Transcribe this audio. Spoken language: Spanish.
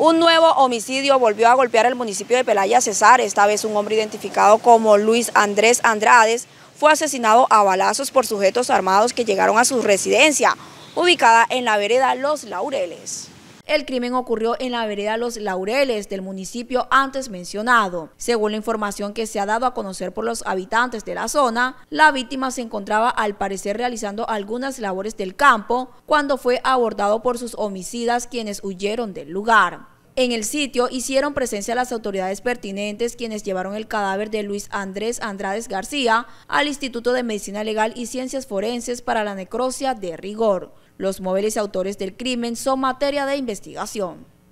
Un nuevo homicidio volvió a golpear el municipio de Pelaya Cesar, esta vez un hombre identificado como Luis Andrés Andrades, fue asesinado a balazos por sujetos armados que llegaron a su residencia, ubicada en la vereda Los Laureles. El crimen ocurrió en la vereda Los Laureles del municipio antes mencionado. Según la información que se ha dado a conocer por los habitantes de la zona, la víctima se encontraba al parecer realizando algunas labores del campo cuando fue abordado por sus homicidas quienes huyeron del lugar. En el sitio hicieron presencia las autoridades pertinentes quienes llevaron el cadáver de Luis Andrés Andrades García al Instituto de Medicina Legal y Ciencias Forenses para la necrosia de rigor. Los móviles autores del crimen son materia de investigación.